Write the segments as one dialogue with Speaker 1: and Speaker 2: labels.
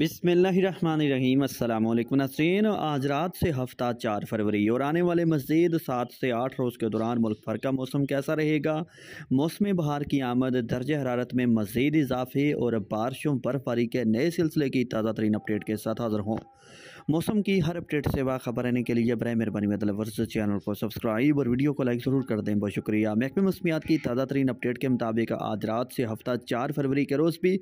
Speaker 1: बिसमीम अल्लाम नासरीन आज रात से हफ्ता चार फरवरी और आने वाले मजीद सात से आठ रोज़ के दौरान मुल्क भर का मौसम कैसा रहेगा मौसम बहार की आमद दर्ज हरारत में मजीद इजाफे और बारिशों बर्फबारी के नए सिलसिले की ताज़ा तरीन अपडेट के साथ हाजिर हों मौसम की हर अपडेट से बाखबर रहने के लिए बर मेहरबानी मतलब वर्ष चैनल को सब्सक्राइब और वीडियो को लाइक ज़रूर कर दें बहुत शुक्रिया महकमे मौसमियात की ताज़ा तरीन अपडेट के मुताबिक आज रात से हफ्ता चार फरवरी के रोज़ भी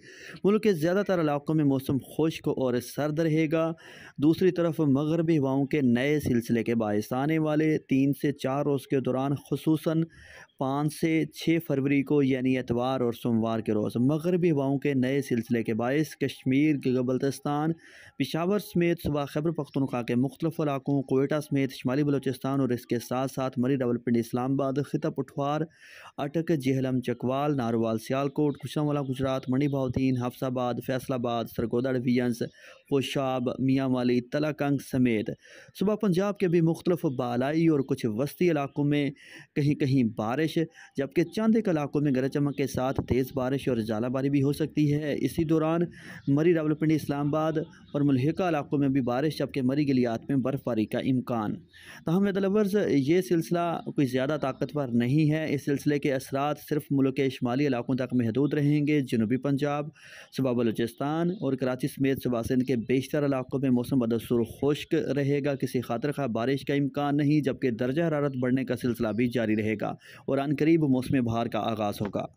Speaker 1: मुल्क के ज़्यादातर इलाकों में मौसम खुश्क और सर्द रहेगा दूसरी तरफ मगरबी हवाओं के नए सिलसिले के बायस आने वाले तीन से चार रोज़ के दौरान खसूस पाँच से छः फरवरी को यानी एतवार और सोमवार के रोज़ मगरबी हवाओं के नए सिलसिले के बायस कश्मीर के बल्तिस्तान पिशावर समेत सुबह खैबर पख्तनखा के मुख्तफ इलाकों कोयटा समेत शुमाली बलोचिस्तान और इसके साथ साथ मरी रावलपिंडी इस्लामाबाद खिता पठवार अटक जहलम चकवाल नारोवाल सियालकोट खुशावला गुजरात मणि भावतीन हाफसाबाद फैसलाबाद सरगोदा डिवीजन्स पोशाब मियाँ वाली तलाकंग समेत सुबह पंजाब के भी मुख्तलफ़ बालाई और कुछ वस्ती इलाकों में कहीं कहीं बारिश जबकि चंद एक इलाकों में गरज चमक के साथ तेज़ बारिश और झालाबारी भी हो सकती है इसी दौरान मरी रावलपिंडी इस्लामाबाद और मलहिका इलाकों में भी बारिश बारिश जबकि मरी गलियात में बर्फ़बारी का इम्कान तहम तो तलवर्स तो ये सिलसिला कोई ज़्यादा ताकतवर नहीं है इस सिलसिले के असरा सिर्फ मुल्क के शुमाली इलाकों तक महदूद रहेंगे जनूबी पंजाब सुबह बलोचिस्तान और कराची समेत सुबह सिंध के बेशतर इलाकों में मौसम बदसूर खुश्क रहेगा किसी खातर खा बारिश का इम्कान नहीं जबकि दर्जा हरारत बढ़ने का सिलसिला भी जारी रहेगा और अनकरीब मौसम बहार का आगाज़ होगा